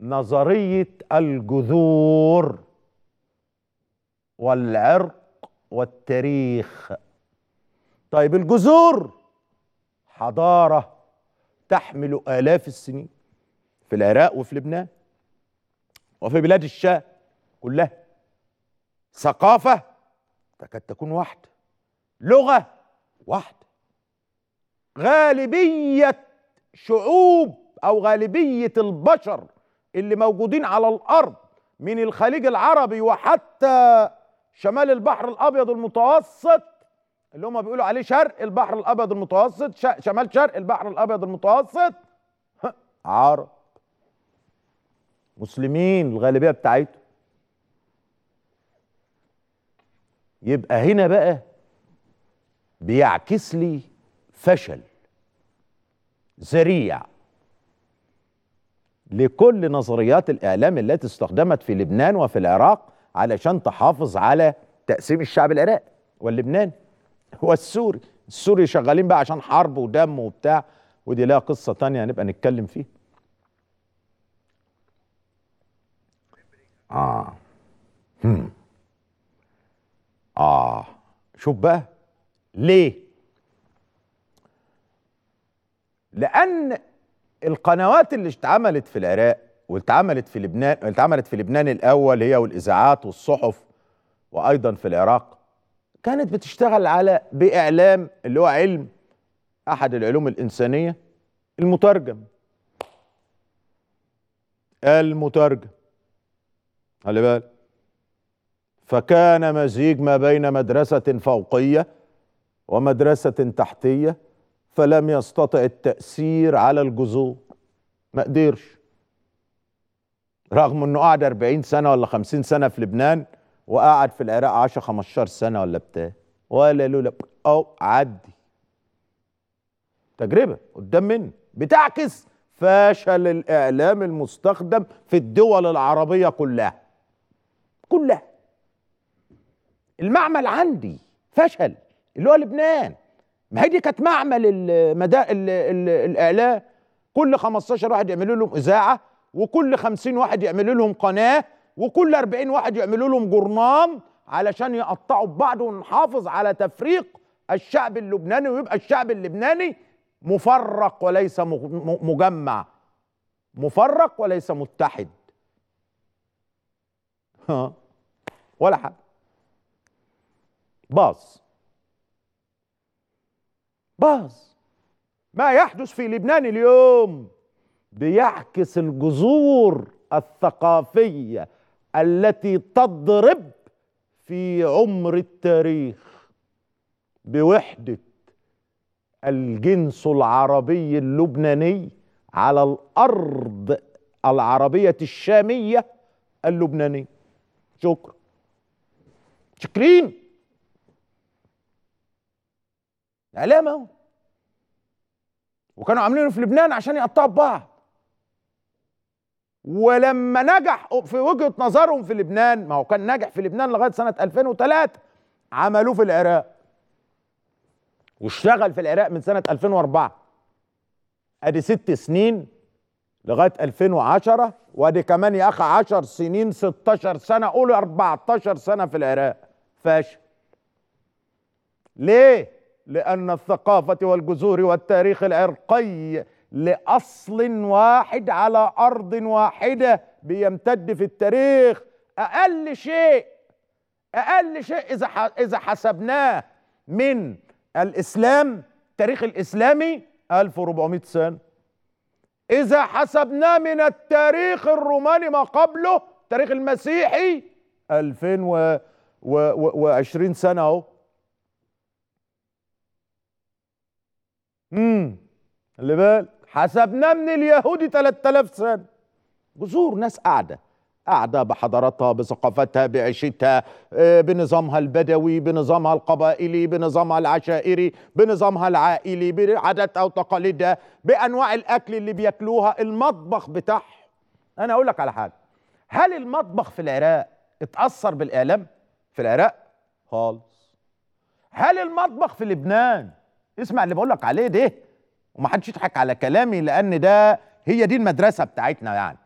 نظريه الجذور والعرق والتاريخ طيب الجذور حضاره تحمل الاف السنين في العراق وفي لبنان وفي بلاد الشام كلها ثقافه تكاد تكون واحده لغه واحده غالبيه شعوب او غالبيه البشر اللي موجودين على الارض من الخليج العربي وحتى شمال البحر الابيض المتوسط اللي هم بيقولوا عليه شرق البحر الابيض المتوسط شمال شرق البحر الابيض المتوسط عرب مسلمين الغالبيه بتاعتهم يبقى هنا بقى بيعكس لي فشل ذريع لكل نظريات الإعلام التي استخدمت في لبنان وفي العراق علشان تحافظ على تقسيم الشعب العراقي واللبناني والسوري السوري شغالين بقى عشان حرب ودم وبتاع ودي لها قصة تانية هنبقى نتكلم فيها آه هم. آه شوف بقى ليه لأن القنوات اللي اتعملت في العراق واتعملت في لبنان اتعملت في لبنان الاول هي والاذاعات والصحف وايضا في العراق كانت بتشتغل على باعلام اللي هو علم احد العلوم الانسانيه المترجم المترجم خلي بالك فكان مزيج ما بين مدرسه فوقيه ومدرسه تحتيه فلم يستطع التأثير على الجذور ما قدرش رغم انه قعد 40 سنة ولا 50 سنة في لبنان وقعد في العراق 10 15 سنة ولا بتاع ولا لولا او عدي تجربة قدام مني بتعكس فشل الاعلام المستخدم في الدول العربية كلها كلها المعمل عندي فشل اللي هو لبنان ما هي دي كانت معمل المدا... الاعلام كل 15 واحد يعملوا لهم اذاعه وكل 50 واحد يعملوا لهم قناه وكل 40 واحد يعملوا لهم جرنام علشان يقطعوا ببعض ونحافظ على تفريق الشعب اللبناني ويبقى الشعب اللبناني مفرق وليس مجمع مفرق وليس متحد ولا حاجه باص باظ ما يحدث في لبنان اليوم بيعكس الجذور الثقافيه التي تضرب في عمر التاريخ بوحده الجنس العربي اللبناني على الارض العربيه الشاميه اللبنانيه شكرا شكرين اعلام اهو وكانوا عاملينه في لبنان عشان يقطعوا ببعض ولما نجح في وجهه نظرهم في لبنان ما هو كان ناجح في لبنان لغايه سنه 2003 عملوه في العراق واشتغل في العراق من سنه 2004 ادي ست سنين لغايه 2010 وادي كمان يا اخي 10 سنين 16 سنه قولوا 14 سنه في العراق فاشل ليه؟ لأن الثقافة والجذور والتاريخ العرقي لأصل واحد على أرض واحدة بيمتد في التاريخ أقل شيء أقل شيء إذا إذا حسبناه من الإسلام التاريخ الإسلامي 1400 سنة إذا حسبناه من التاريخ الروماني ما قبله التاريخ المسيحي 2020 سنة أهو امم خلي بالك حسبنا من اليهودي 3000 سنه جذور ناس قاعده قاعده بحضاراتها بثقافتها بعيشتها آه، بنظامها البدوي بنظامها القبائلي بنظامها العشائري بنظامها العائلي بعاداتها وتقاليدها بانواع الاكل اللي بياكلوها المطبخ بتاعهم انا اقول لك على حاجه هل المطبخ في العراق اتاثر بالاعلام في العراق خالص هل المطبخ في لبنان اسمع اللي بقول لك عليه ده ومحدش يضحك على كلامي لان ده هي دي المدرسه بتاعتنا يعني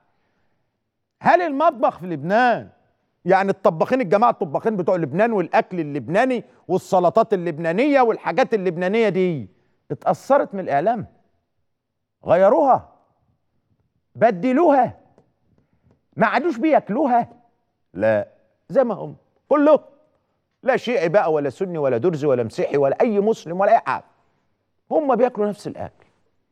هل المطبخ في لبنان يعني الطباخين الجماعه الطباخين بتوع لبنان والاكل اللبناني والسلطات اللبنانيه والحاجات اللبنانيه دي اتاثرت من الاعلام غيروها بدلوها ما عادوش بياكلوها لا زي ما هم كله لا شيعي بقى ولا سني ولا درزي ولا مسيحي ولا اي مسلم ولا اي حاجه هم بياكلوا نفس الاكل